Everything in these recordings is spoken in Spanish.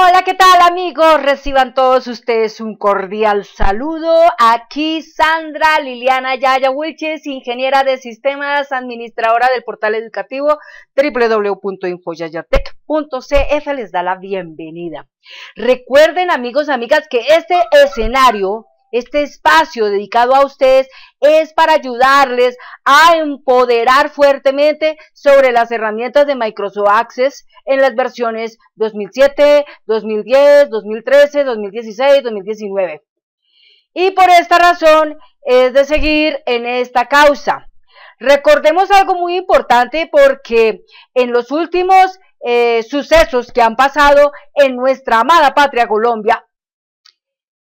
Hola, ¿qué tal amigos? Reciban todos ustedes un cordial saludo. Aquí Sandra Liliana Yaya Wilches, ingeniera de sistemas, administradora del portal educativo www.infoyayatec.cf les da la bienvenida. Recuerden amigos, amigas, que este escenario este espacio dedicado a ustedes es para ayudarles a empoderar fuertemente sobre las herramientas de Microsoft Access en las versiones 2007, 2010, 2013, 2016, 2019. Y por esta razón es de seguir en esta causa. Recordemos algo muy importante porque en los últimos eh, sucesos que han pasado en nuestra amada patria Colombia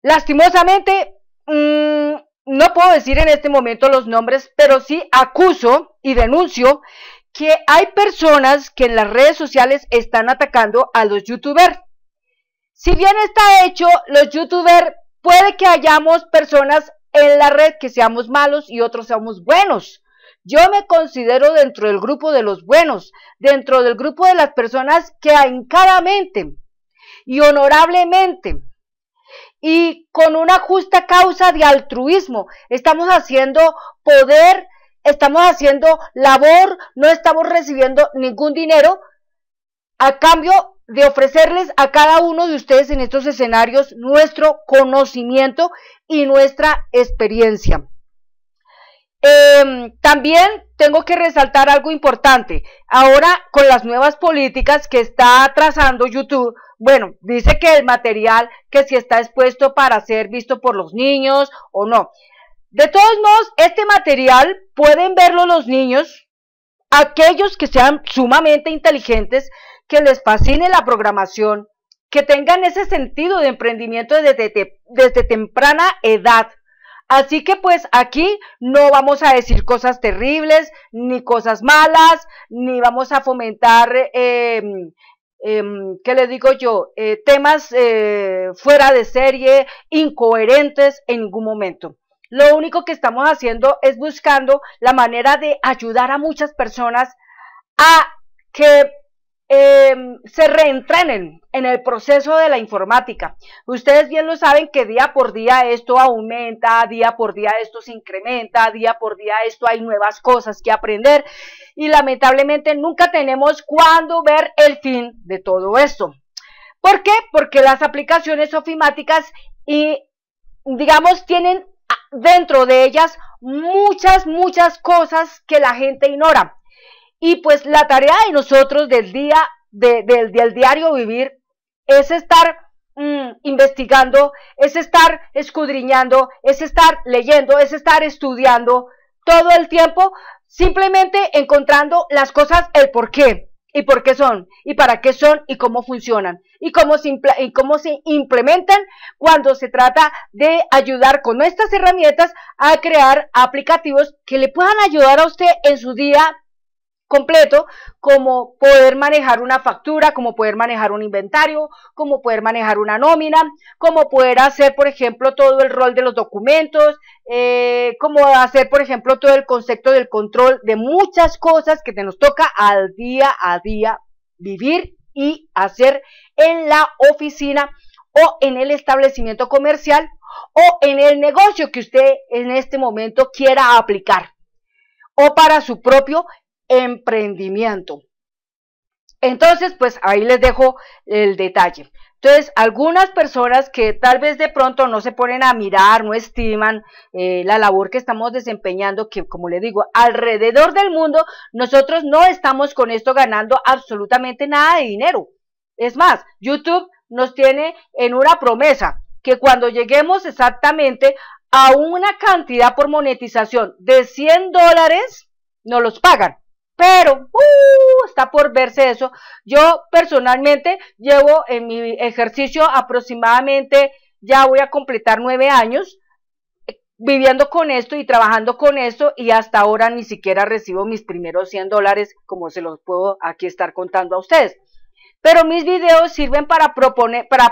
Lastimosamente, mm, no puedo decir en este momento los nombres, pero sí acuso y denuncio que hay personas que en las redes sociales están atacando a los youtubers. Si bien está hecho, los youtubers puede que hayamos personas en la red que seamos malos y otros seamos buenos. Yo me considero dentro del grupo de los buenos, dentro del grupo de las personas que encaramente y honorablemente y con una justa causa de altruismo. Estamos haciendo poder, estamos haciendo labor, no estamos recibiendo ningún dinero a cambio de ofrecerles a cada uno de ustedes en estos escenarios nuestro conocimiento y nuestra experiencia. Em, también tengo que resaltar algo importante. Ahora, con las nuevas políticas que está trazando YouTube, bueno, dice que el material que si está expuesto para ser visto por los niños o no. De todos modos, este material pueden verlo los niños, aquellos que sean sumamente inteligentes, que les fascine la programación, que tengan ese sentido de emprendimiento desde, desde, temprana edad. Así que pues aquí no vamos a decir cosas terribles, ni cosas malas, ni vamos a fomentar eh, Em, ¿qué les digo yo? Eh, temas eh, fuera de serie, incoherentes en ningún momento. Lo único que estamos haciendo es buscando la manera de ayudar a muchas personas a que Em, se reentrenen en el proceso de la informática. Ustedes bien lo saben que día por día esto aumenta, día por día esto se incrementa, día por día esto hay nuevas cosas que aprender y lamentablemente nunca tenemos cuándo ver el fin de todo esto. ¿Por qué? Porque las aplicaciones ofimáticas y digamos tienen dentro de ellas muchas, muchas cosas que la gente ignora. Y pues la tarea de nosotros del día, del, del diario vivir, es estar mm, investigando, es estar escudriñando, es estar leyendo, es estar estudiando todo el tiempo, simplemente encontrando las cosas, el por qué, y por qué son, y para qué son, y cómo funcionan, y cómo se, y cómo se implementan cuando se trata de ayudar con nuestras herramientas a crear aplicativos que le puedan ayudar a usted en su día completo, como poder manejar una factura, como poder manejar un inventario, como poder manejar una nómina, como poder hacer, por ejemplo, todo el rol de los documentos, eh, como hacer, por ejemplo, todo el concepto del control de muchas cosas que te nos toca al día a día vivir y hacer en la oficina o en el establecimiento comercial o en el negocio que usted en este momento quiera aplicar o para su propio emprendimiento. Entonces, pues ahí les dejo el detalle. Entonces, algunas personas que tal vez de pronto no se ponen a mirar, no estiman eh, la labor que estamos desempeñando, que como le digo, alrededor del mundo nosotros no estamos con esto ganando absolutamente nada de dinero. Es más, YouTube nos tiene en una promesa que cuando lleguemos exactamente a una cantidad por monetización de 100 dólares, nos los pagan pero uh, está por verse eso. Yo personalmente llevo en mi ejercicio aproximadamente, ya voy a completar nueve años eh, viviendo con esto y trabajando con esto y hasta ahora ni siquiera recibo mis primeros 100 dólares como se los puedo aquí estar contando a ustedes. Pero mis videos sirven para proponer, para,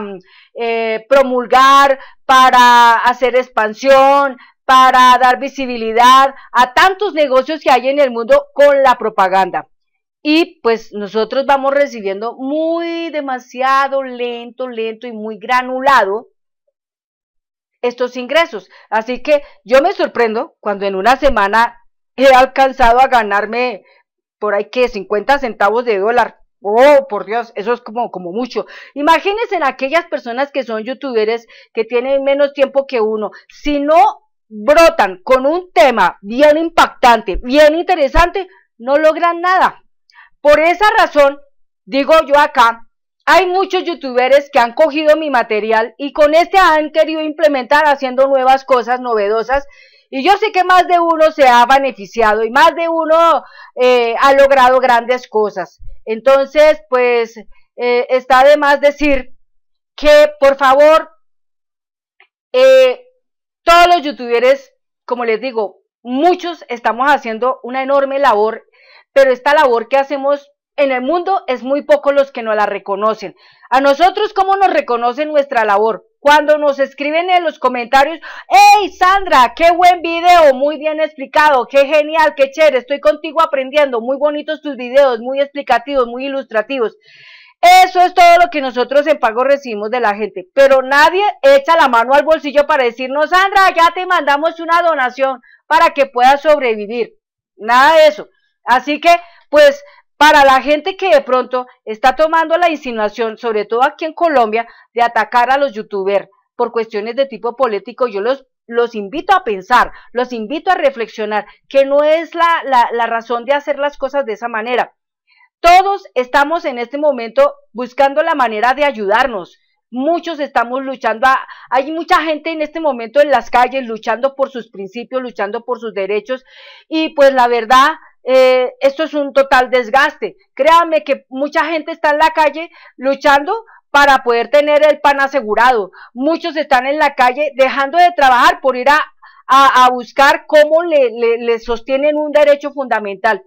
mm, eh, promulgar, para hacer expansión, para dar visibilidad a tantos negocios que hay en el mundo con la propaganda. Y pues nosotros vamos recibiendo muy demasiado lento, lento y muy granulado estos ingresos. Así que yo me sorprendo cuando en una semana he alcanzado a ganarme por ahí que 50 centavos de dólar. Oh, por Dios, eso es como, como mucho. Imagínense en aquellas personas que son youtubers que tienen menos tiempo que uno. Si no brotan con un tema bien impactante, bien interesante, no logran nada. Por esa razón, digo yo acá, hay muchos youtubers que han cogido mi material y con este han querido implementar haciendo nuevas cosas novedosas. Y yo sé que más de uno se ha beneficiado y más de uno eh, ha logrado grandes cosas. Entonces, pues eh, está de más decir que por favor eh, todos los youtubers, como les digo, muchos estamos haciendo una enorme labor, pero esta labor que hacemos en el mundo es muy poco los que nos la reconocen. A nosotros, ¿cómo nos reconocen nuestra labor? Cuando nos escriben en los comentarios, ¡Hey Sandra, qué buen video! Muy bien explicado, qué genial, qué chévere, estoy contigo aprendiendo, muy bonitos tus videos, muy explicativos, muy ilustrativos. Eso es todo lo que nosotros en pago recibimos de la gente. Pero nadie echa la mano al bolsillo para decirnos, Sandra, ya te mandamos una donación para que puedas sobrevivir. Nada de eso. Así que, pues, para la gente que de pronto está tomando la insinuación, sobre todo aquí en Colombia, de atacar a los youtubers por cuestiones de tipo político, yo los, los invito a pensar, los invito a reflexionar, que no es la, la razón de hacer las cosas de esa manera. Todos estamos en este momento buscando la manera de ayudarnos. Muchos estamos luchando, ah, hay mucha gente en este momento en las calles luchando por sus principios, luchando por sus derechos y pues la verdad eh, esto es un total desgaste. Créanme que mucha gente está en la calle luchando para poder tener el pan asegurado. Muchos están en la calle dejando de trabajar por ir a, buscar cómo le sostienen un derecho fundamental.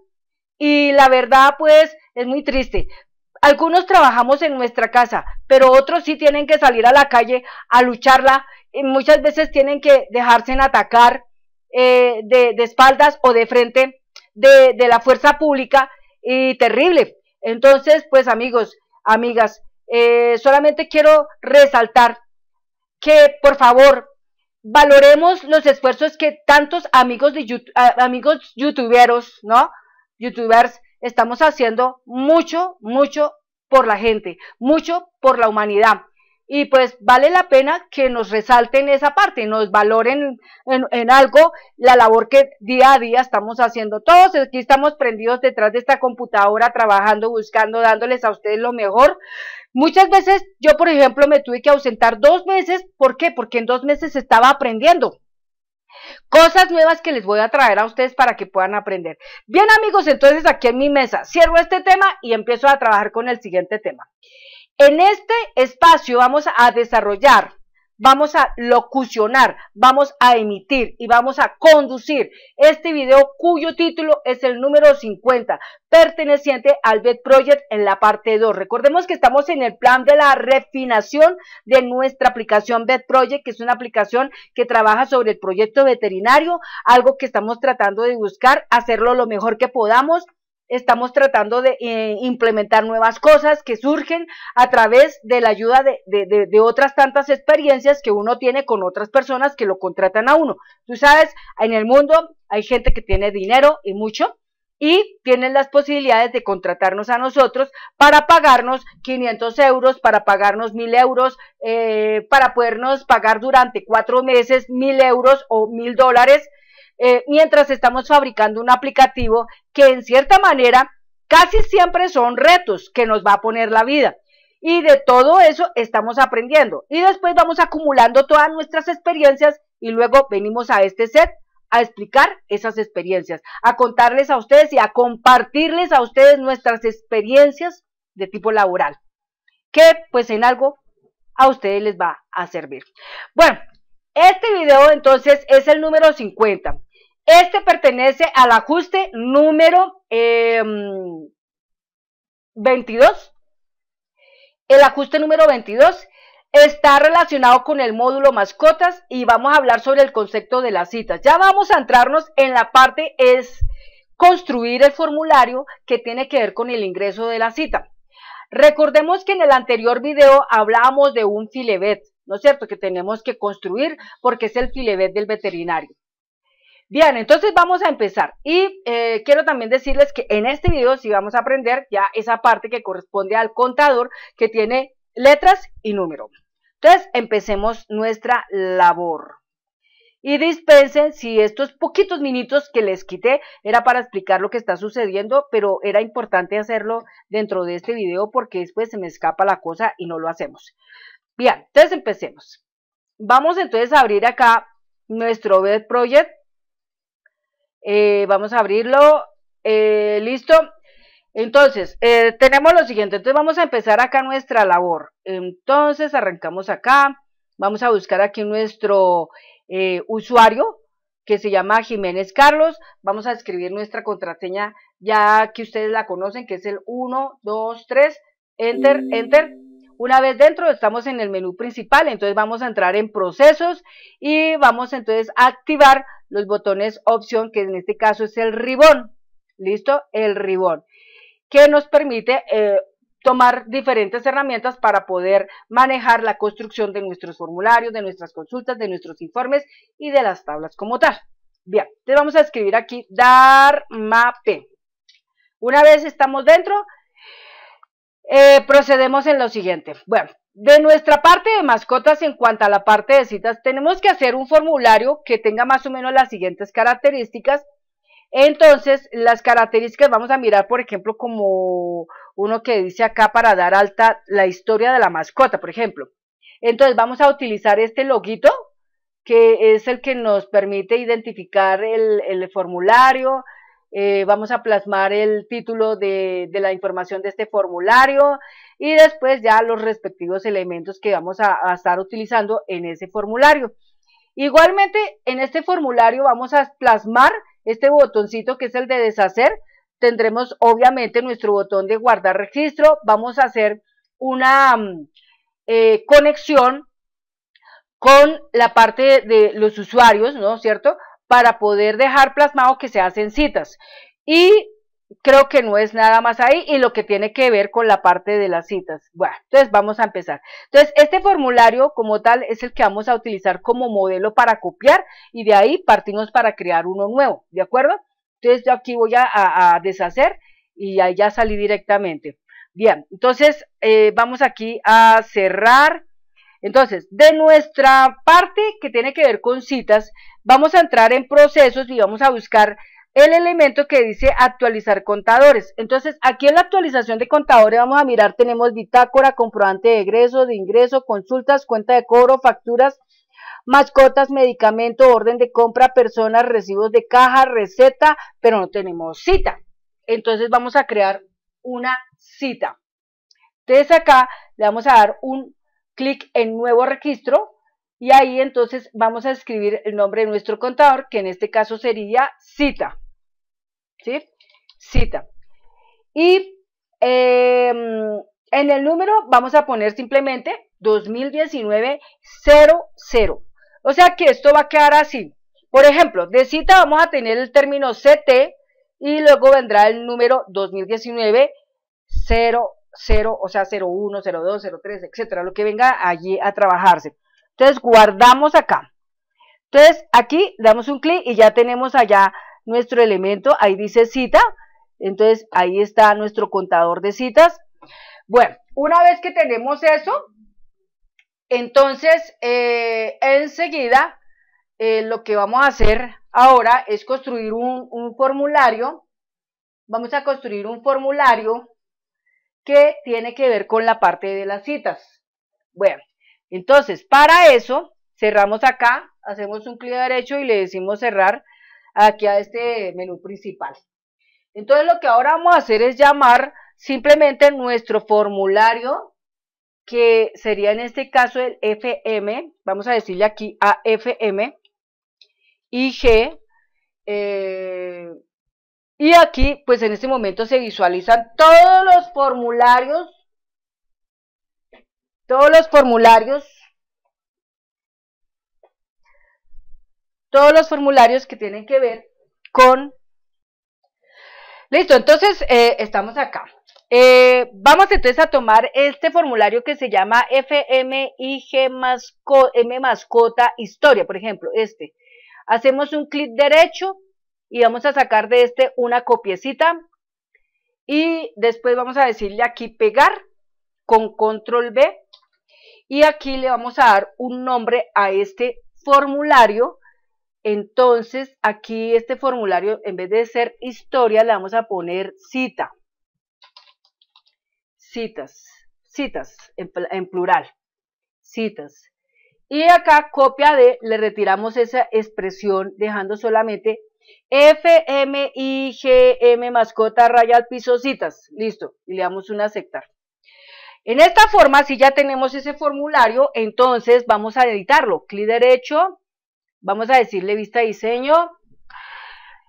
Y la verdad, pues, es muy triste. Algunos trabajamos en nuestra casa, pero otros sí tienen que salir a la calle a lucharla. Y muchas veces tienen que dejarse en atacar eh, de, espaldas o de frente de, la fuerza pública y terrible. Entonces, pues amigos, amigas, eh, solamente quiero resaltar que por favor valoremos los esfuerzos que tantos amigos de amigos youtuberos, ¿no? youtubers, estamos haciendo mucho, mucho por la gente, mucho por la humanidad. Y pues vale la pena que nos resalten esa parte, nos valoren en, algo la labor que día a día estamos haciendo todos. Aquí estamos prendidos detrás de esta computadora, trabajando, buscando, dándoles a ustedes lo mejor. Muchas veces yo, por ejemplo, me tuve que ausentar dos meses. ¿Por qué? Porque en dos meses estaba aprendiendo. Cosas nuevas que les voy a traer a ustedes para que puedan aprender. Bien amigos, entonces aquí en mi mesa cierro este tema y empiezo a trabajar con el siguiente tema. En este espacio vamos a desarrollar vamos a locucionar, vamos a emitir y vamos a conducir este video cuyo título es el número 50, perteneciente al BED Project en la parte 2. Recordemos que estamos en el plan de la refinación de nuestra aplicación BED Project, que es una aplicación que trabaja sobre el proyecto veterinario, algo que estamos tratando de buscar, hacerlo lo mejor que podamos estamos tratando de eh, implementar nuevas cosas que surgen a través de la ayuda de, otras tantas experiencias que uno tiene con otras personas que lo contratan a uno. Tú sabes, en el mundo hay gente que tiene dinero y mucho y tienen las posibilidades de contratarnos a nosotros para pagarnos 500 euros, para pagarnos 1000 euros, eh, para podernos pagar durante cuatro meses 1000 euros o 1000 dólares eh, mientras estamos fabricando un aplicativo que en cierta manera casi siempre son retos que nos va a poner la vida. Y de todo eso estamos aprendiendo. Y después vamos acumulando todas nuestras experiencias y luego venimos a este set a explicar esas experiencias, a contarles a ustedes y a compartirles a ustedes nuestras experiencias de tipo laboral, que pues en algo a ustedes les va a servir. Bueno, este video entonces es el número 50. Este pertenece al ajuste número 22. Em, el ajuste número 22 está relacionado con el módulo mascotas y vamos a hablar sobre el concepto de las citas. Ya vamos a entrarnos en la parte es construir el formulario que tiene que ver con el ingreso de la cita. Recordemos que en el anterior video hablábamos de un filebet, ¿no es cierto? Que tenemos que construir porque es el filebet del veterinario. Bien, entonces vamos a empezar. Y eh, quiero también decirles que en este video sí vamos a aprender ya esa parte que corresponde al contador que tiene letras y número. Entonces, empecemos nuestra labor. Y dispensen si estos poquitos minutos que les quité era para explicar lo que está sucediendo, pero era importante hacerlo dentro de este video porque después se me escapa la cosa y no lo hacemos. Bien, entonces empecemos. Vamos entonces a abrir acá nuestro web project eh, vamos a abrirlo. Eh, listo. Entonces, eh, tenemos lo siguiente. Entonces vamos a empezar acá nuestra labor. Entonces arrancamos acá. Vamos a buscar aquí nuestro usuario que se llama Jiménez Carlos. Vamos a escribir nuestra contraseña ya que ustedes la conocen, que es el 1, 2, 3, enter, mm. enter. Una vez dentro estamos en el menú principal, entonces vamos a entrar en procesos y vamos entonces a activar los botones opción, que en este caso es el ribón, ¿listo? El ribón, que nos permite eh, tomar diferentes herramientas para poder manejar la construcción de nuestros formularios, de nuestras consultas, de nuestros informes y de las tablas como tal. Bien, entonces vamos a escribir aquí dar map. Una vez estamos dentro, eh, procedemos en lo siguiente. Bueno, de nuestra parte de mascotas, en cuanto a la parte de citas, tenemos que hacer un formulario que tenga más o menos las siguientes características. Entonces, las características vamos a mirar, por ejemplo, como uno que dice acá para dar alta la historia de la mascota, por ejemplo. Entonces, vamos a utilizar este loguito, que es el que nos permite identificar el formulario, eh, vamos a plasmar el título de, la información de este formulario y después ya los respectivos elementos que vamos a, estar utilizando en ese formulario. Igualmente, en este formulario vamos a plasmar este botoncito que es el de deshacer. Tendremos obviamente nuestro botón de guardar registro. Vamos a hacer una mm, eh, conexión con la parte de los usuarios, ¿no? ¿Cierto? para poder dejar plasmado que se hacen citas. Y creo que no es nada más ahí y lo que tiene que ver con la parte de las citas. Bueno, entonces vamos a empezar. Entonces, este formulario como tal es el que vamos a utilizar como modelo para copiar y de ahí partimos para crear uno nuevo, ¿de acuerdo? Entonces, yo aquí voy a, deshacer y ahí ya salí directamente. Bien, entonces eh, vamos aquí a cerrar entonces, de nuestra parte que tiene que ver con citas, vamos a entrar en procesos y vamos a buscar el elemento que dice actualizar contadores. Entonces, aquí en la actualización de contadores vamos a mirar, tenemos bitácora, comprobante de egreso, de ingreso, consultas, cuenta de cobro, facturas, mascotas, medicamento, orden de compra, personas, recibos de caja, receta, pero no tenemos cita. Entonces vamos a crear una cita. Entonces acá le vamos a dar un clic en nuevo registro y ahí entonces vamos a escribir el nombre de nuestro contador, que en este caso sería cita. ¿Sí? Cita. Y em, en el número vamos a poner simplemente 2019 00. O sea que esto va a quedar así. Por ejemplo, de cita vamos a tener el término CT y luego vendrá el número 2019 00. 0, o sea, 01, 02, 03, etcétera, lo que venga allí a trabajarse. Entonces, guardamos acá. Entonces, aquí damos un clic y ya tenemos allá nuestro elemento, ahí dice cita, entonces ahí está nuestro contador de citas. Bueno, una vez que tenemos eso, entonces eh, enseguida eh, lo que vamos a hacer ahora es construir un formulario, vamos a construir un formulario que tiene que ver con la parte de las citas. Bueno, entonces, para eso, cerramos acá, hacemos un clic derecho y le decimos cerrar aquí a este menú principal. Entonces, lo que ahora vamos a hacer es llamar simplemente nuestro formulario, que sería en este caso el FM, vamos a decirle aquí a FM, g eh, y aquí, pues en este momento se visualizan todos los formularios, todos los formularios, todos los formularios que tienen que ver con... Listo, entonces eh, estamos acá. Eh, vamos entonces a tomar este formulario que se llama FMIG M mascota historia, por ejemplo, este. Hacemos un clic derecho, y vamos a sacar de este una copiecita y después vamos a decirle aquí pegar con control B y aquí le vamos a dar un nombre a este formulario entonces aquí este formulario en vez de ser historia le vamos a poner cita citas citas en, plural citas y acá copia de le retiramos esa expresión dejando solamente F, M, I, G, M, mascota, rayas, pisositas Listo. Y le damos un aceptar. En esta forma, si ya tenemos ese formulario, entonces vamos a editarlo. Clic derecho, vamos a decirle vista diseño.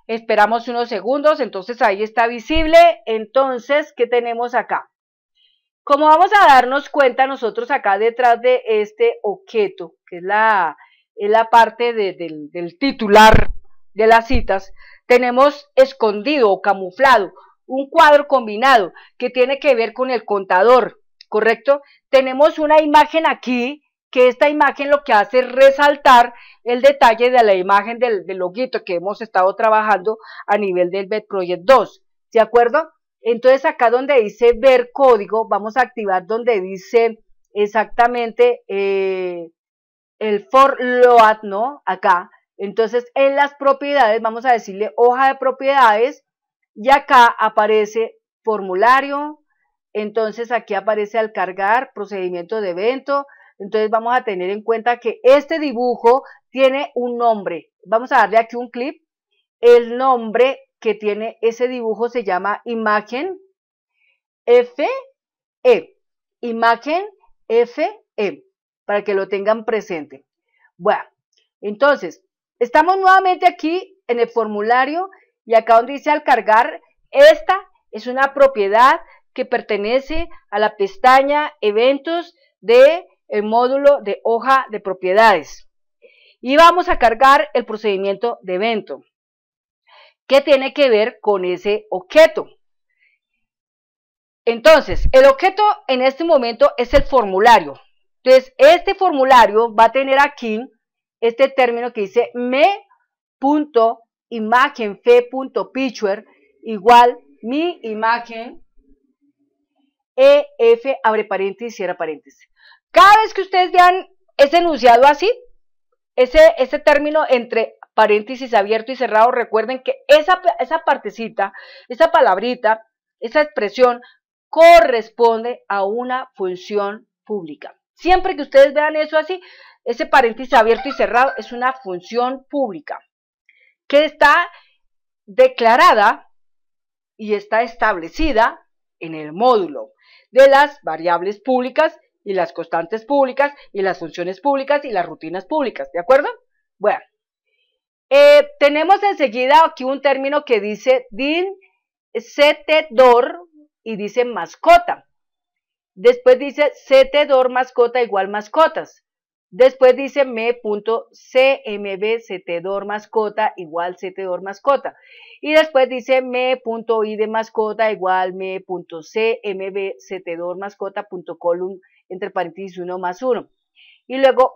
Esperamos unos segundos, entonces ahí está visible. Entonces, ¿qué tenemos acá? Como vamos a darnos cuenta nosotros acá detrás de este objeto, que es la, es la parte del titular de las citas, tenemos escondido o camuflado un cuadro combinado que tiene que ver con el contador, ¿correcto? Tenemos una imagen aquí, que esta imagen lo que hace es resaltar el detalle de la imagen del, loguito que hemos estado trabajando a nivel del BED Project 2, ¿de acuerdo? Entonces acá donde dice ver código, vamos a activar donde dice exactamente eh, el for load, ¿no? Acá, entonces, en las propiedades, vamos a decirle hoja de propiedades, y acá aparece formulario, entonces aquí aparece al cargar procedimiento de evento, entonces vamos a tener en cuenta que este dibujo tiene un nombre. Vamos a darle aquí un clip. El nombre que tiene ese dibujo se llama imagen FE. Imagen FE, para que lo tengan presente. Bueno, entonces, Estamos nuevamente aquí en el formulario y acá donde dice al cargar, esta es una propiedad que pertenece a la pestaña eventos del módulo de hoja de propiedades. Y vamos a cargar el procedimiento de evento ¿Qué tiene que ver con ese objeto. Entonces, el objeto en este momento es el formulario. Entonces, este formulario va a tener aquí este término que dice me punto picture igual mi imagen EF abre paréntesis cierra paréntesis. Cada vez que ustedes vean ese enunciado así, ese, ese término entre paréntesis abierto y cerrado, recuerden que esa, esa partecita, esa palabrita, esa expresión corresponde a una función pública. Siempre que ustedes vean eso así, ese paréntesis abierto y cerrado es una función pública que está declarada y está establecida en el módulo de las variables públicas y las constantes públicas y las funciones públicas y las rutinas públicas, ¿de acuerdo? Bueno, eh, tenemos enseguida aquí un término que dice din setedor y dice mascota. Después dice setedor mascota igual mascotas. Después dice me.cmbctdor mascota igual ctdor mascota. Y después dice me.id mascota igual punto column entre paréntesis 1 más 1. Y luego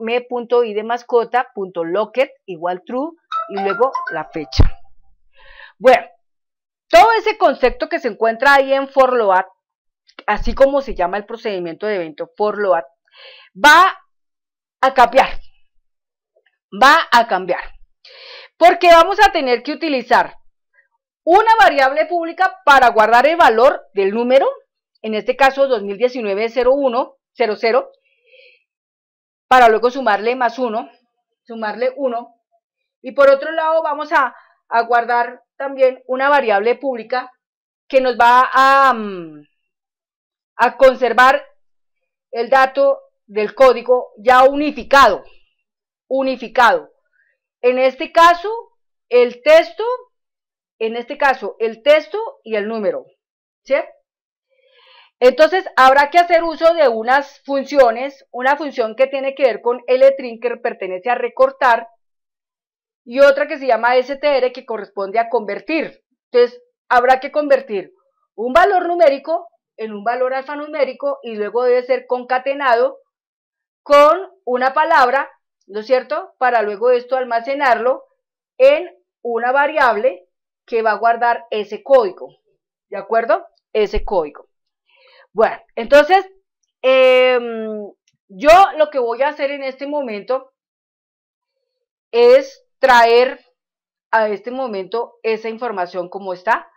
mascota locket igual true y luego la fecha. Bueno, todo ese concepto que se encuentra ahí en ForLoad, así como se llama el procedimiento de evento ForLoad, va a cambiar. Va a cambiar. Porque vamos a tener que utilizar una variable pública para guardar el valor del número, en este caso 2019-01-00, para luego sumarle más 1, sumarle 1. Y por otro lado vamos a, guardar también una variable pública que nos va a mm, conservar el dato del código ya unificado, unificado. En este caso, el texto, en este caso, el texto y el número, ¿sí? Entonces, habrá que hacer uso de unas funciones, una función que tiene que ver con ltrinker que pertenece a recortar, y otra que se llama STR, que corresponde a convertir. Entonces, habrá que convertir un valor numérico en un valor alfanumérico y luego debe ser concatenado con una palabra, ¿no es cierto? Para luego esto almacenarlo en una variable que va a guardar ese código, ¿de acuerdo? Ese código. Bueno, entonces, em, yo lo que voy a hacer en este momento es traer a este momento esa información como está,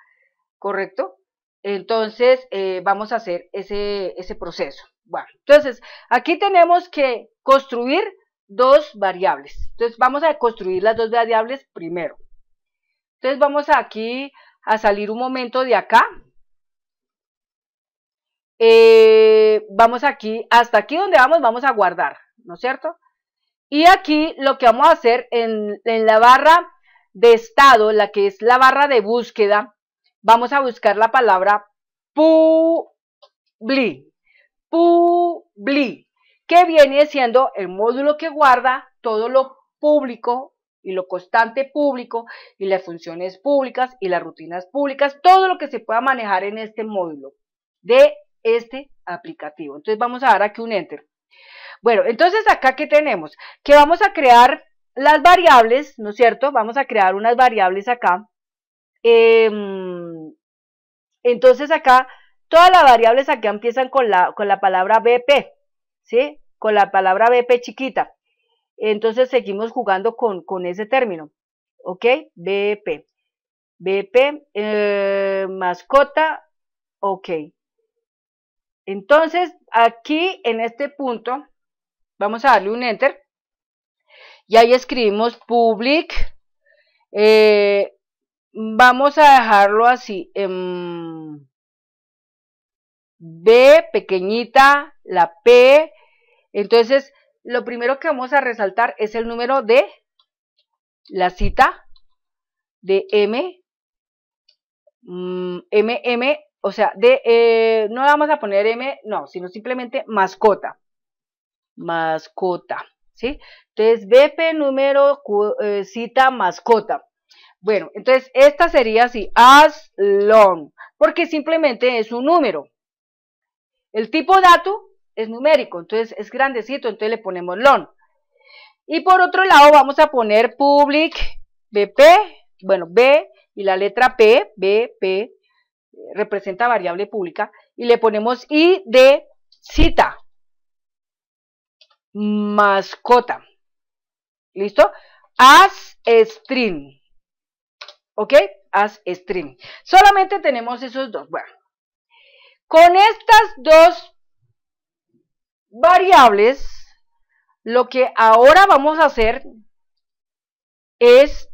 ¿correcto? Entonces, eh, vamos a hacer ese, ese proceso. Bueno, entonces aquí tenemos que construir dos variables. Entonces vamos a construir las dos variables primero. Entonces vamos aquí a salir un momento de acá. Eh, vamos aquí, hasta aquí donde vamos, vamos a guardar, ¿no es cierto? Y aquí lo que vamos a hacer en, en la barra de estado, la que es la barra de búsqueda, vamos a buscar la palabra publi, publi, que viene siendo el módulo que guarda todo lo público y lo constante público y las funciones públicas y las rutinas públicas, todo lo que se pueda manejar en este módulo de este aplicativo. Entonces vamos a dar aquí un enter. Bueno, entonces acá que tenemos que vamos a crear las variables, ¿no es cierto? Vamos a crear unas variables acá. Em, entonces acá Todas las variables aquí empiezan con la, con la palabra BP, ¿sí? Con la palabra BP chiquita. Entonces seguimos jugando con, con ese término, ¿ok? BP. BP, eh, mascota, ok. Entonces, aquí en este punto, vamos a darle un enter, y ahí escribimos public, eh, vamos a dejarlo así, en em, B pequeñita, la P. Entonces, lo primero que vamos a resaltar es el número de la cita de M, mm, M M o sea, de, eh, no vamos a poner M, no, sino simplemente mascota, mascota, ¿sí? Entonces, BP número, eh, cita, mascota. Bueno, entonces, esta sería así, as long, porque simplemente es un número, el tipo dato es numérico, entonces es grandecito, entonces le ponemos long. Y por otro lado vamos a poner public bp, bueno, b y la letra p, bp, representa variable pública, y le ponemos id cita, mascota, ¿listo? As string, ¿ok? As string. Solamente tenemos esos dos, bueno. Con estas dos variables, lo que ahora vamos a hacer es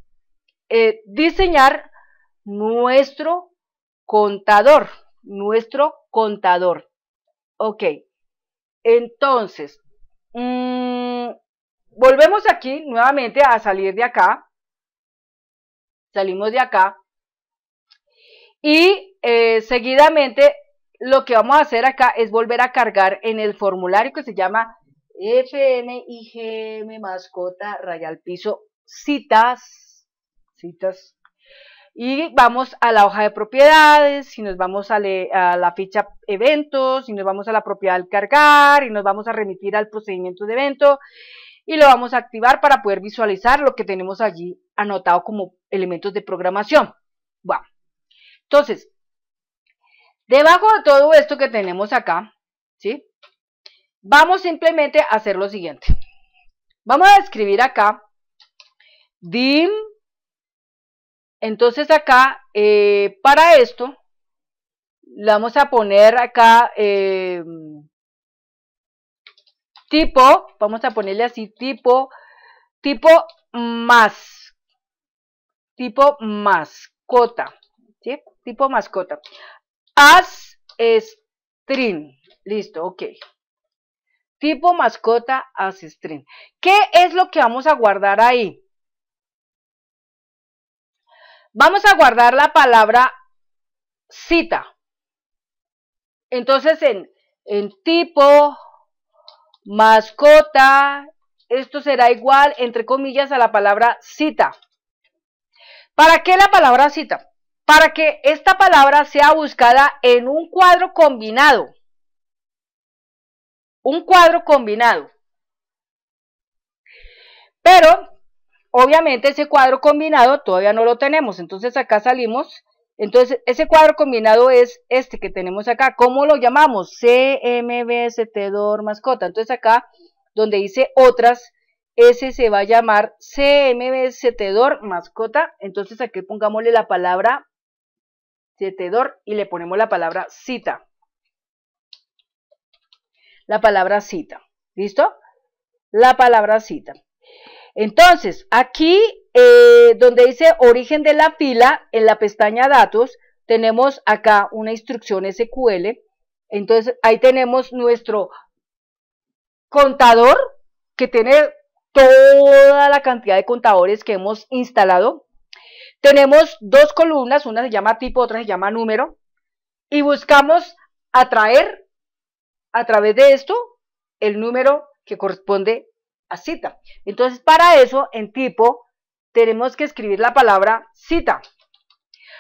eh, diseñar nuestro contador, nuestro contador. Ok, entonces, mm, volvemos aquí nuevamente a salir de acá. Salimos de acá. Y eh, seguidamente lo que vamos a hacer acá es volver a cargar en el formulario que se llama FNIGM mascota rayal piso citas, citas, y vamos a la hoja de propiedades, si nos vamos a, la ficha eventos, si nos vamos a la propiedad al cargar, y nos vamos a remitir al procedimiento de evento, y lo vamos a activar para poder visualizar lo que tenemos allí anotado como elementos de programación. Bueno, entonces, Debajo de todo esto que tenemos acá, ¿sí? Vamos simplemente a hacer lo siguiente. Vamos a escribir acá dim. Entonces acá, eh, para esto, le vamos a poner acá eh, tipo, vamos a ponerle así tipo, tipo más, tipo mascota, ¿sí? Tipo mascota. As string. Listo, ok. Tipo mascota as string. ¿Qué es lo que vamos a guardar ahí? Vamos a guardar la palabra cita. Entonces, en, en tipo mascota, esto será igual, entre comillas, a la palabra cita. ¿Para qué la palabra cita? para que esta palabra sea buscada en un cuadro combinado. Un cuadro combinado. Pero, obviamente, ese cuadro combinado todavía no lo tenemos. Entonces, acá salimos. Entonces, ese cuadro combinado es este que tenemos acá. ¿Cómo lo llamamos? CMBST mascota. Entonces, acá, donde dice otras, ese se va a llamar CMBST mascota. Entonces, aquí pongámosle la palabra y le ponemos la palabra cita. La palabra cita. ¿Listo? La palabra cita. Entonces, aquí eh, donde dice origen de la fila, en la pestaña datos, tenemos acá una instrucción SQL. Entonces, ahí tenemos nuestro contador que tiene toda la cantidad de contadores que hemos instalado tenemos dos columnas, una se llama tipo, otra se llama número, y buscamos atraer a través de esto el número que corresponde a cita. Entonces, para eso, en tipo, tenemos que escribir la palabra cita,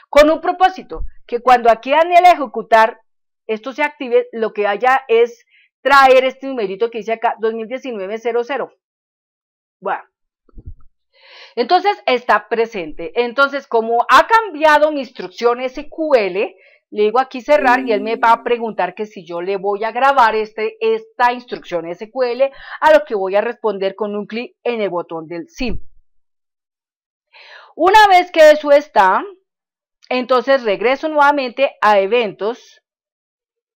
con un propósito, que cuando aquí Daniel ejecutar, esto se active, lo que haya es traer este numerito que dice acá, 2019 Bueno, entonces está presente. Entonces, como ha cambiado mi instrucción SQL, le digo aquí cerrar y él me va a mm. preguntar que si yo le voy a grabar este, esta instrucción SQL, a lo que voy a responder con un clic en el botón del sí. Una vez que eso está, entonces regreso nuevamente a eventos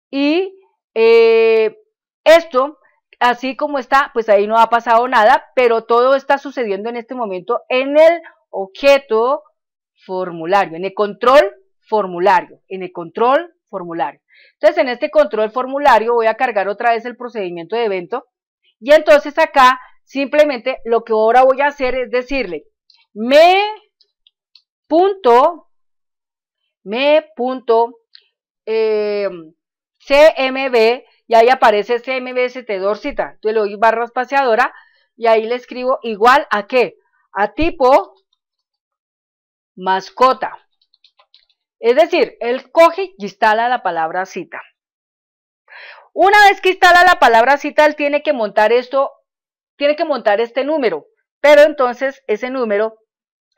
y eh, esto así como está, pues ahí no ha pasado nada, pero todo está sucediendo en este momento en el objeto formulario, en el control formulario, en el control formulario. Entonces, en este control formulario voy a cargar otra vez el procedimiento de evento y entonces acá simplemente lo que ahora voy a hacer es decirle me punto me punto eh, cmb y ahí aparece este 2 cita Yo le doy barra espaciadora y ahí le escribo igual a qué? A tipo mascota. Es decir, él coge y instala la palabra cita. Una vez que instala la palabra cita, él tiene que montar esto, tiene que montar este número. Pero entonces, ese número,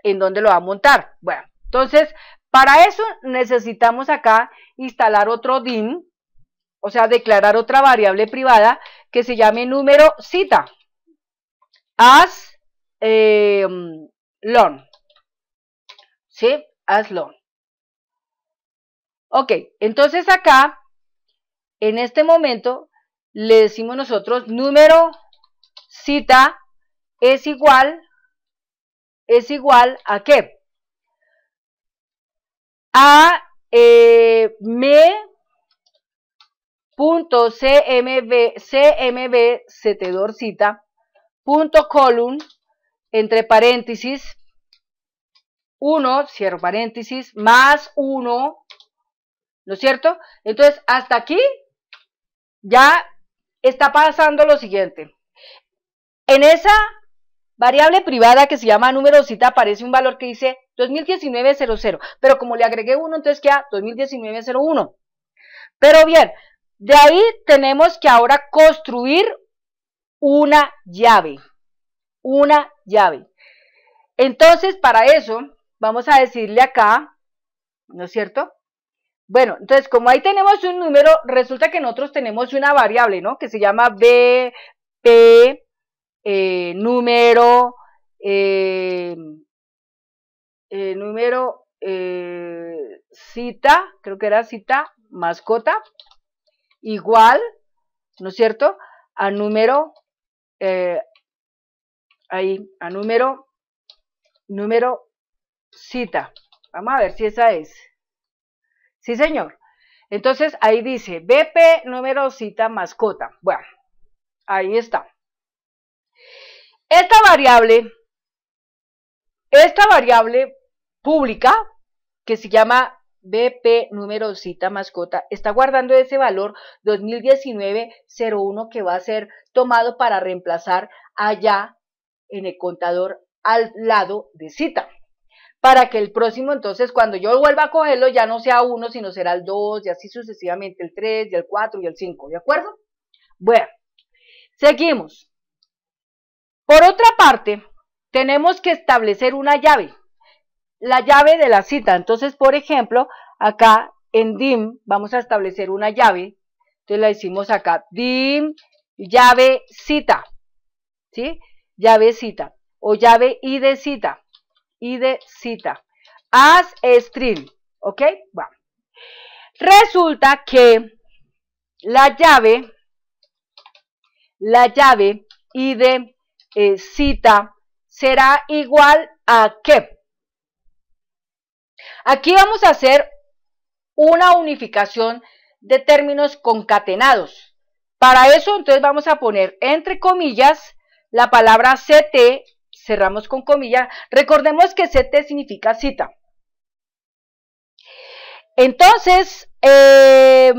¿en dónde lo va a montar? Bueno, entonces, para eso necesitamos acá instalar otro dim, o sea, declarar otra variable privada que se llame número cita, as em, long, ¿sí? As long. Ok, entonces acá, en este momento, le decimos nosotros número cita es igual, es igual a qué? A eh, me cmb, cmb cita, punto column, entre paréntesis, 1, cierro paréntesis, más 1, ¿no es cierto? Entonces, hasta aquí ya está pasando lo siguiente. En esa variable privada que se llama número cita aparece un valor que dice 2019-00, pero como le agregué 1, entonces queda 2019-01. Pero bien, de ahí tenemos que ahora construir una llave, una llave. Entonces, para eso, vamos a decirle acá, ¿no es cierto? Bueno, entonces, como ahí tenemos un número, resulta que nosotros tenemos una variable, ¿no? Que se llama B, eh, número, eh, eh, número, cita, creo que era cita, mascota, igual, ¿no es cierto?, a número, eh, ahí, a número, número cita. Vamos a ver si esa es. Sí, señor. Entonces, ahí dice, BP número cita mascota. Bueno, ahí está. Esta variable, esta variable pública, que se llama BP número cita mascota está guardando ese valor 2019-01 que va a ser tomado para reemplazar allá en el contador al lado de cita para que el próximo entonces cuando yo vuelva a cogerlo ya no sea uno sino será el 2 y así sucesivamente el 3 y el 4 y el 5 ¿de acuerdo? bueno seguimos por otra parte tenemos que establecer una llave la llave de la cita. Entonces, por ejemplo, acá en dim vamos a establecer una llave. Entonces la decimos acá, dim llave cita. ¿Sí? Llave cita. O llave id cita. Id cita. As string. ¿Ok? Bueno. Resulta que la llave, la llave id de eh, cita será igual a qué? Aquí vamos a hacer una unificación de términos concatenados. Para eso entonces vamos a poner entre comillas la palabra CT, cerramos con comillas, recordemos que CT significa cita. Entonces, eh,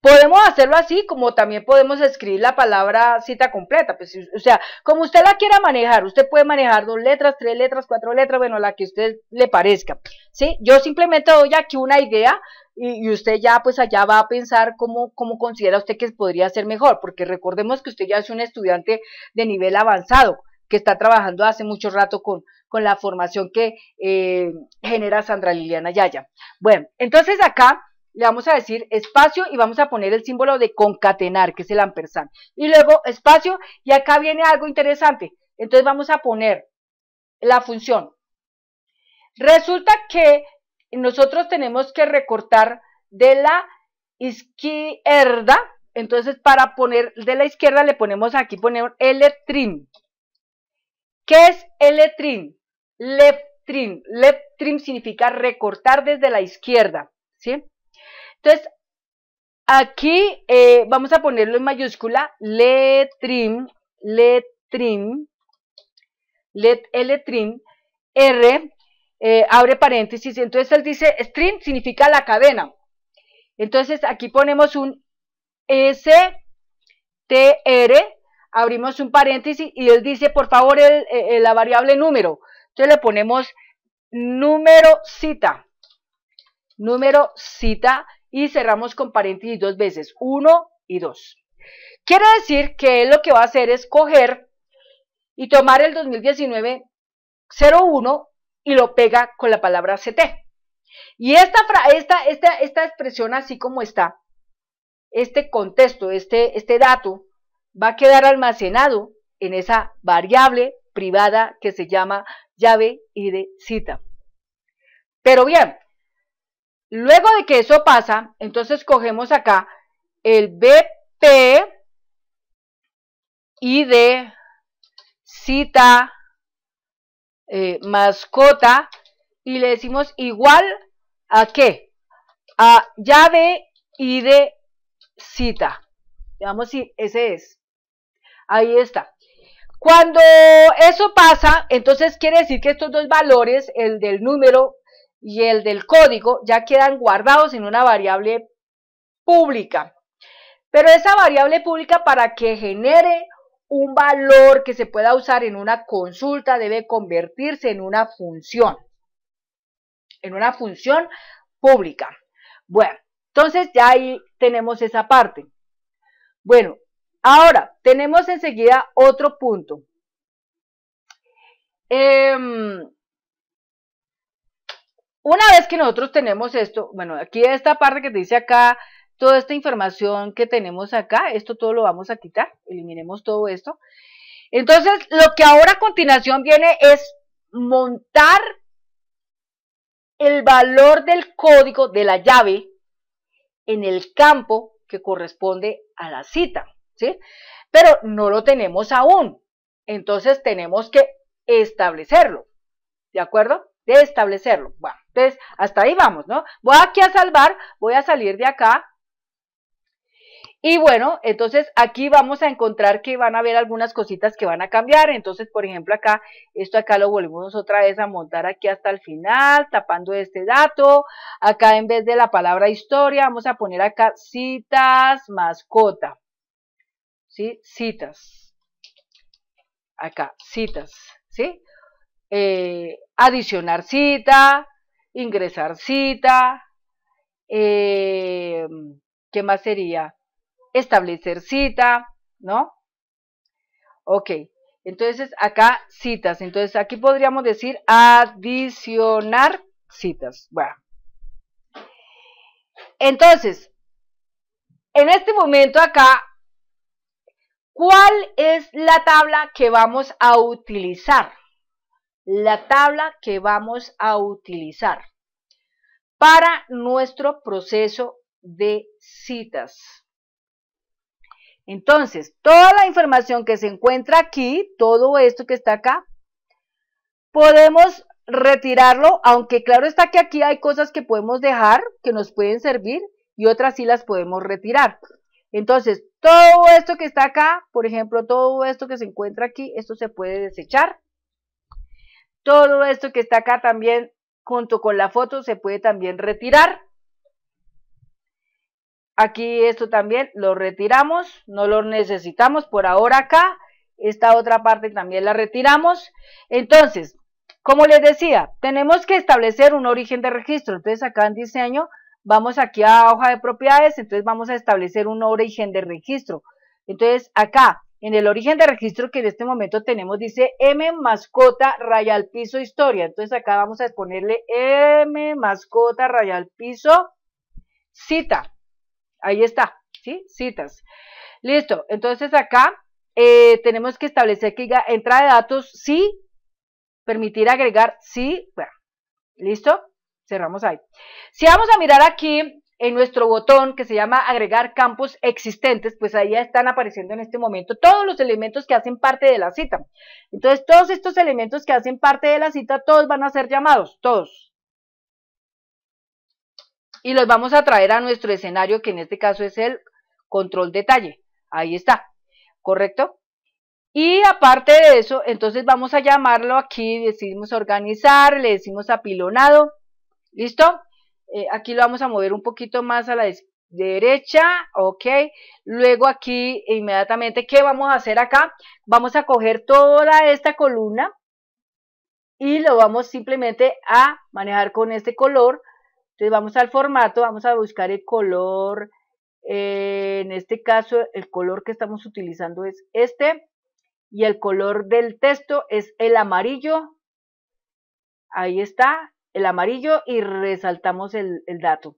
Podemos hacerlo así, como también podemos escribir la palabra cita completa. Pues, o sea, como usted la quiera manejar, usted puede manejar dos letras, tres letras, cuatro letras, bueno, la que a usted le parezca. ¿sí? Yo simplemente doy aquí una idea y, usted ya, pues allá va a pensar cómo, cómo considera usted que podría ser mejor, porque recordemos que usted ya es un estudiante de nivel avanzado, que está trabajando hace mucho rato con, con la formación que eh, genera Sandra Liliana Yaya. Bueno, entonces acá le vamos a decir espacio y vamos a poner el símbolo de concatenar, que es el ampersand. Y luego espacio, y acá viene algo interesante. Entonces vamos a poner la función. Resulta que nosotros tenemos que recortar de la izquierda, entonces para poner de la izquierda le ponemos aquí, poner L-trim. ¿Qué es L-trim? Left trim. Left trim significa recortar desde la izquierda, ¿sí? Entonces, aquí eh, vamos a ponerlo en mayúscula, letrim, trim, let, trim, trim, R, eh, abre paréntesis, entonces él dice, string significa la cadena. Entonces aquí ponemos un s t r. abrimos un paréntesis y él dice, por favor, eh, la variable número. Entonces le ponemos número cita, número cita, y cerramos con paréntesis dos veces, 1 y 2. Quiere decir que lo que va a hacer es coger y tomar el 2019 01 y lo pega con la palabra CT. Y esta, esta, esta, esta expresión así como está, este contexto, este, este dato, va a quedar almacenado en esa variable privada que se llama llave y de cita. Pero bien, Luego de que eso pasa, entonces cogemos acá el BP y de cita eh, mascota y le decimos igual a qué? A llave y de cita. digamos si ese es. Ahí está. Cuando eso pasa, entonces quiere decir que estos dos valores, el del número y el del código ya quedan guardados en una variable pública. Pero esa variable pública para que genere un valor que se pueda usar en una consulta debe convertirse en una función, en una función pública. Bueno, entonces ya ahí tenemos esa parte. Bueno, ahora tenemos enseguida otro punto. Eh, una vez que nosotros tenemos esto, bueno, aquí esta parte que te dice acá, toda esta información que tenemos acá, esto todo lo vamos a quitar, eliminemos todo esto. Entonces, lo que ahora a continuación viene es montar el valor del código de la llave en el campo que corresponde a la cita, ¿sí? Pero no lo tenemos aún, entonces tenemos que establecerlo, ¿de acuerdo? De establecerlo, bueno. Entonces, hasta ahí vamos, ¿no? Voy aquí a salvar, voy a salir de acá. Y bueno, entonces aquí vamos a encontrar que van a haber algunas cositas que van a cambiar. Entonces, por ejemplo, acá, esto acá lo volvemos otra vez a montar aquí hasta el final, tapando este dato. Acá en vez de la palabra historia, vamos a poner acá citas mascota. ¿Sí? Citas. Acá, citas. ¿Sí? Eh, adicionar cita, ingresar cita, eh, ¿qué más sería? Establecer cita, ¿no? Ok, entonces acá citas, entonces aquí podríamos decir adicionar citas, bueno. Entonces, en este momento acá, ¿cuál es la tabla que vamos a utilizar? la tabla que vamos a utilizar para nuestro proceso de citas. Entonces, toda la información que se encuentra aquí, todo esto que está acá, podemos retirarlo, aunque claro está que aquí hay cosas que podemos dejar, que nos pueden servir, y otras sí las podemos retirar. Entonces, todo esto que está acá, por ejemplo, todo esto que se encuentra aquí, esto se puede desechar. Todo esto que está acá también, junto con la foto, se puede también retirar. Aquí esto también lo retiramos, no lo necesitamos por ahora acá. Esta otra parte también la retiramos. Entonces, como les decía, tenemos que establecer un origen de registro. Entonces acá en diseño vamos aquí a hoja de propiedades, entonces vamos a establecer un origen de registro. Entonces acá en el origen de registro que en este momento tenemos dice M mascota raya al piso historia. Entonces acá vamos a ponerle M mascota raya al piso cita. Ahí está, ¿sí? Citas. Listo. Entonces acá eh, tenemos que establecer que entra entrada de datos sí, permitir agregar sí, bueno, ¿listo? Cerramos ahí. Si vamos a mirar aquí en nuestro botón que se llama agregar campos existentes, pues ahí ya están apareciendo en este momento todos los elementos que hacen parte de la cita. Entonces, todos estos elementos que hacen parte de la cita, todos van a ser llamados, todos. Y los vamos a traer a nuestro escenario, que en este caso es el control detalle. Ahí está, ¿correcto? Y aparte de eso, entonces vamos a llamarlo aquí, decimos organizar, le decimos apilonado, ¿listo? Eh, aquí lo vamos a mover un poquito más a la derecha, ok, luego aquí e inmediatamente, ¿qué vamos a hacer acá? Vamos a coger toda esta columna y lo vamos simplemente a manejar con este color, entonces vamos al formato, vamos a buscar el color, eh, en este caso el color que estamos utilizando es este, y el color del texto es el amarillo, ahí está, el amarillo y resaltamos el, dato.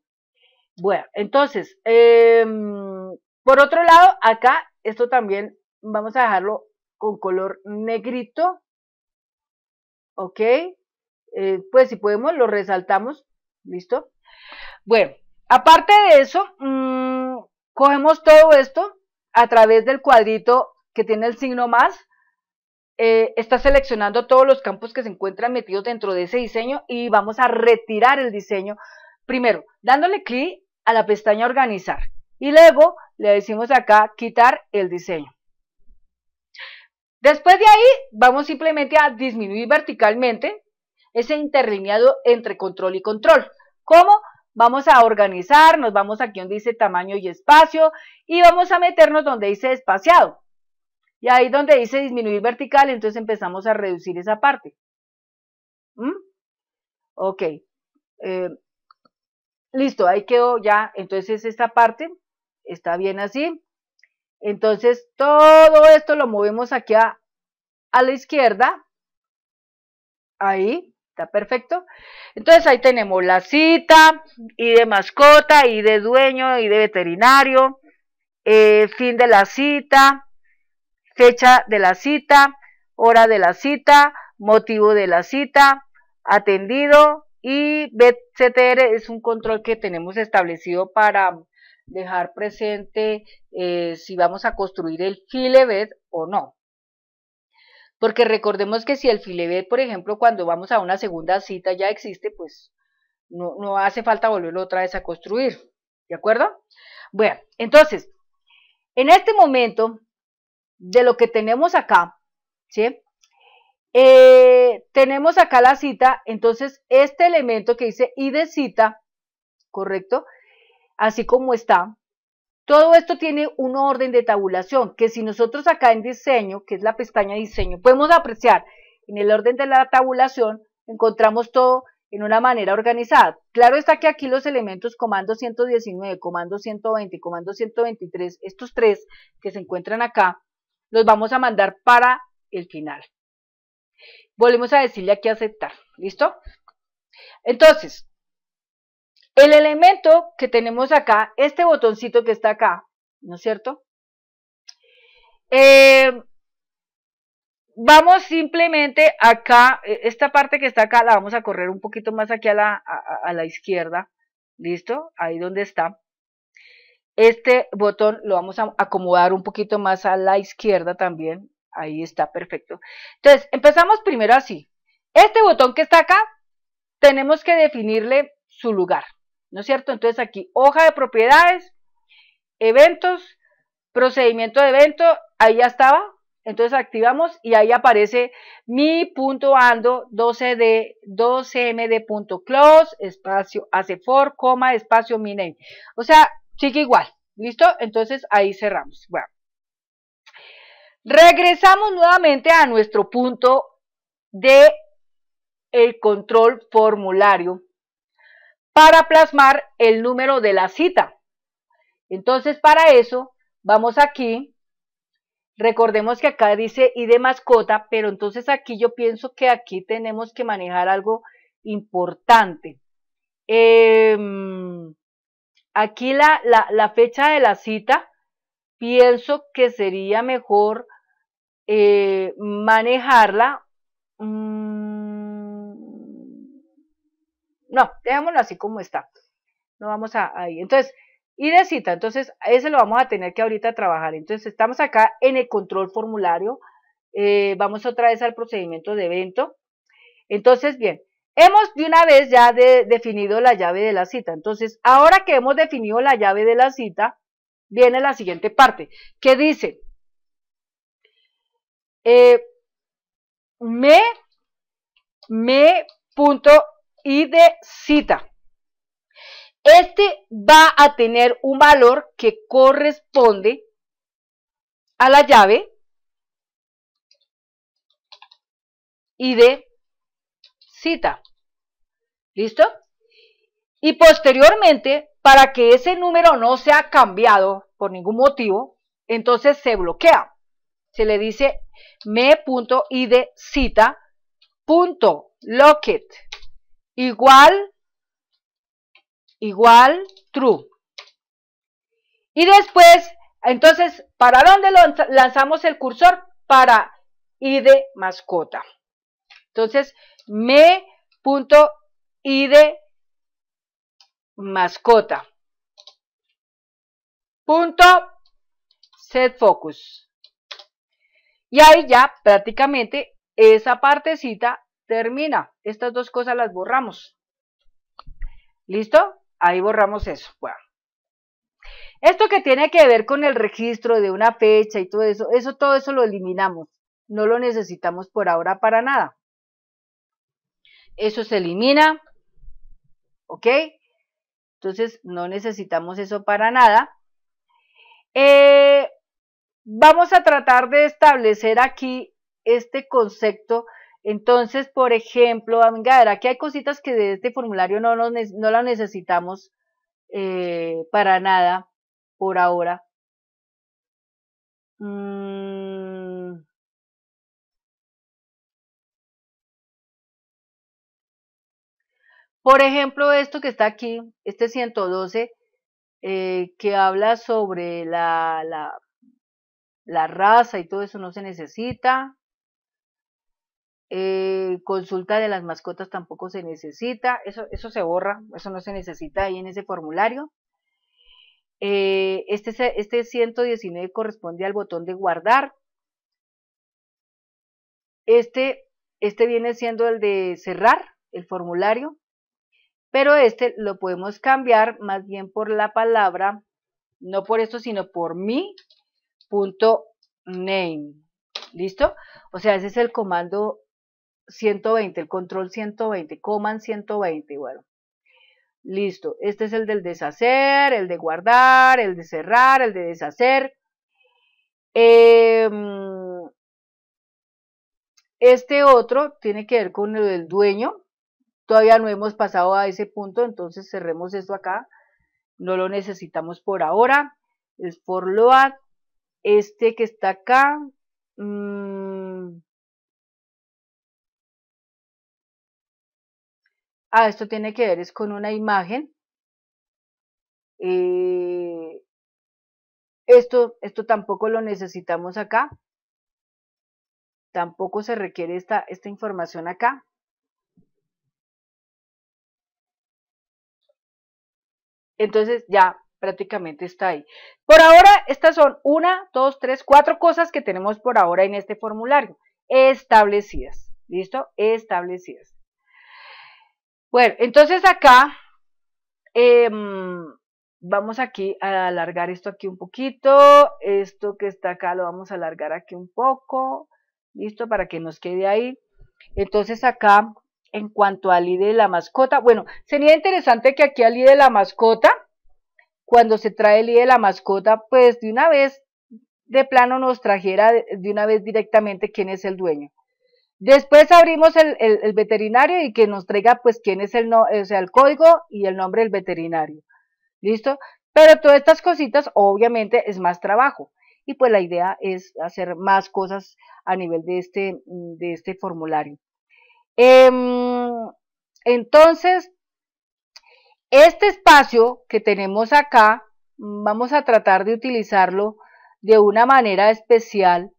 Bueno, entonces, em, por otro lado, acá, esto también vamos a dejarlo con color negrito, ¿ok? Eh, pues si podemos, lo resaltamos, ¿listo? Bueno, aparte de eso, mm, cogemos todo esto a través del cuadrito que tiene el signo más, eh, está seleccionando todos los campos que se encuentran metidos dentro de ese diseño y vamos a retirar el diseño primero dándole clic a la pestaña organizar y luego le decimos acá quitar el diseño. Después de ahí vamos simplemente a disminuir verticalmente ese interlineado entre control y control. ¿Cómo? Vamos a organizar, nos vamos aquí donde dice tamaño y espacio y vamos a meternos donde dice espaciado. Y ahí donde dice disminuir vertical, entonces empezamos a reducir esa parte. ¿Mm? Ok. Eh, listo, ahí quedó ya. Entonces esta parte está bien así. Entonces todo esto lo movemos aquí a, a la izquierda. Ahí, está perfecto. Entonces ahí tenemos la cita, y de mascota, y de dueño, y de veterinario, eh, fin de la cita, fecha de la cita, hora de la cita, motivo de la cita, atendido y CTR es un control que tenemos establecido para dejar presente eh, si vamos a construir el BED o no. Porque recordemos que si el filebet, por ejemplo, cuando vamos a una segunda cita ya existe, pues no, no hace falta volverlo otra vez a construir. ¿De acuerdo? Bueno, entonces, en este momento de lo que tenemos acá, ¿sí? Eh, tenemos acá la cita, entonces este elemento que dice id cita, ¿correcto? Así como está. Todo esto tiene un orden de tabulación, que si nosotros acá en diseño, que es la pestaña diseño, podemos apreciar en el orden de la tabulación, encontramos todo en una manera organizada. Claro está que aquí los elementos comando 119, comando 120, comando 123, estos tres que se encuentran acá, los vamos a mandar para el final. Volvemos a decirle aquí aceptar, ¿listo? Entonces, el elemento que tenemos acá, este botoncito que está acá, ¿no es cierto? Eh, vamos simplemente acá, e, esta parte que está acá la vamos a correr un poquito más aquí a la, a la izquierda, ¿listo? Ahí donde está. Este botón lo vamos a acomodar un poquito más a la izquierda también. Ahí está, perfecto. Entonces, empezamos primero así. Este botón que está acá, tenemos que definirle su lugar, ¿no es cierto? Entonces aquí, hoja de propiedades, eventos, procedimiento de evento, ahí ya estaba. Entonces activamos y ahí aparece mi punto ando 12D, 12MD.close, espacio hace for, coma, espacio mi name. O sea, sigue igual, ¿listo? Entonces ahí cerramos. Bueno, regresamos nuevamente a nuestro punto de el control formulario para plasmar el número de la cita. Entonces, para eso, vamos aquí. Recordemos que acá dice y de mascota, pero entonces aquí yo pienso que aquí tenemos que manejar algo importante. Eh, Aquí la, fecha de la cita, pienso que sería mejor eh, manejarla. Mm, no, dejémoslo así como está. No vamos a ahí. Entonces, y de cita, entonces, ese lo vamos a tener que ahorita trabajar. Entonces, estamos acá en el control formulario. Eh, vamos otra vez al procedimiento de evento. Entonces, bien, Hemos de una vez ya definido la llave de la cita. Entonces, ahora que hemos definido la llave de la cita, viene la siguiente parte, que dice, eh, me, me cita. Este va a tener un valor que corresponde a la llave y cita. ¿Listo? Y posteriormente, para que ese número no sea cambiado por ningún motivo, entonces se bloquea. Se le dice me.id cita punto igual igual true. Y después, entonces, ¿para dónde lanzamos el cursor? Para id mascota. Entonces, me.id mascota. Punto set focus. Y ahí ya prácticamente esa partecita termina. Estas dos cosas las borramos. ¿Listo? Ahí borramos eso. Esto que tiene que ver con el registro de una fecha y todo eso, eso todo eso lo eliminamos. No lo necesitamos por ahora para nada. Eso se elimina, ¿ok? Entonces no necesitamos eso para nada. Eh, vamos a tratar de establecer aquí este concepto. Entonces, por ejemplo, aquí hay cositas que de este formulario no, nos, no la necesitamos eh, para nada por ahora. Mm, Por ejemplo, esto que está aquí, este 112, eh, que habla sobre la, la, raza y todo eso no se necesita. Eh, consulta de las mascotas tampoco se necesita. Eso, eso se borra, eso no se necesita ahí en ese formulario. Eh, este, este 119 corresponde al botón de guardar. Este, este viene siendo el de cerrar el formulario pero este lo podemos cambiar más bien por la palabra, no por esto, sino por mi.name, ¿Listo? O sea, ese es el comando 120, el control 120, coman 120, bueno. Listo, este es el del deshacer, el de guardar, el de cerrar, el de deshacer. Em, este otro tiene que ver con el del dueño, Todavía no hemos pasado a ese punto, entonces cerremos esto acá. No lo necesitamos por ahora. Es lo load. Este que está acá. Mm. Ah, esto tiene que ver es con una imagen. Eh, esto, esto tampoco lo necesitamos acá. Tampoco se requiere esta, esta información acá. Entonces ya prácticamente está ahí. Por ahora, estas son una, dos, tres, cuatro cosas que tenemos por ahora en este formulario establecidas. ¿Listo? Establecidas. Bueno, entonces acá em, vamos aquí a alargar esto aquí un poquito. Esto que está acá lo vamos a alargar aquí un poco. ¿Listo? Para que nos quede ahí. Entonces acá en cuanto al ID de la mascota. Bueno, sería interesante que aquí al ID de la mascota, cuando se trae el ID de la mascota, pues de una vez, de plano nos trajera de una vez directamente quién es el dueño. Después abrimos el, veterinario y que nos traiga pues quién es el, o el código y el nombre del veterinario. ¿Listo? Pero todas estas cositas obviamente es más trabajo y pues la idea es hacer más cosas a nivel de este, de este formulario. Em, entonces, este espacio que tenemos acá, vamos a tratar de utilizarlo de una manera especial,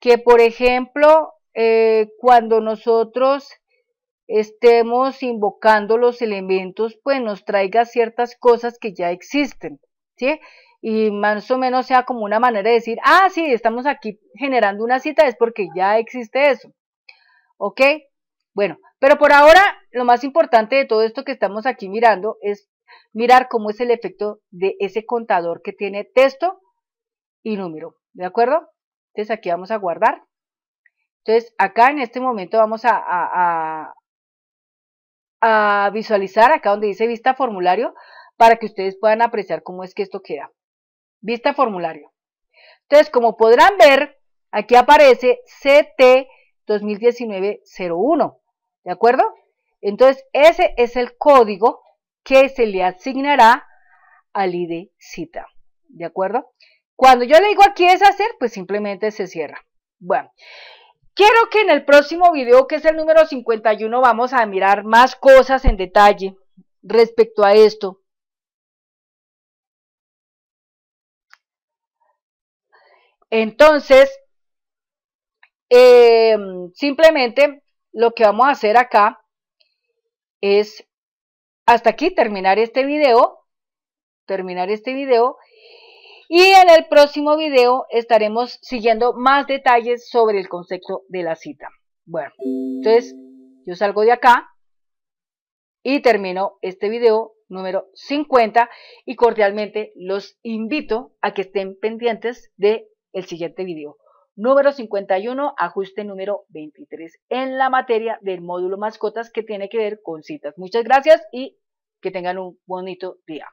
que por ejemplo, eh, cuando nosotros estemos invocando los elementos, pues nos traiga ciertas cosas que ya existen, ¿sí? Y más o menos sea como una manera de decir, ah, sí, estamos aquí generando una cita, es porque ya existe eso, ¿ok? Bueno, pero por ahora lo más importante de todo esto que estamos aquí mirando es mirar cómo es el efecto de ese contador que tiene texto y número, ¿de acuerdo? Entonces aquí vamos a guardar. Entonces acá en este momento vamos a, a, a, visualizar acá donde dice vista formulario para que ustedes puedan apreciar cómo es que esto queda. Vista formulario. Entonces como podrán ver, aquí aparece CT 2019-01. ¿De acuerdo? Entonces, ese es el código que se le asignará al ID cita. ¿De acuerdo? Cuando yo le digo aquí es hacer, pues simplemente se cierra. Bueno, quiero que en el próximo video, que es el número 51, vamos a mirar más cosas en detalle respecto a esto. Entonces, eh, simplemente lo que vamos a hacer acá es hasta aquí terminar este video, terminar este video y en el próximo video estaremos siguiendo más detalles sobre el concepto de la cita. Bueno, entonces yo salgo de acá y termino este video número 50 y cordialmente los invito a que estén pendientes del siguiente video. Número 51, ajuste número 23 en la materia del módulo mascotas que tiene que ver con citas. Muchas gracias y que tengan un bonito día.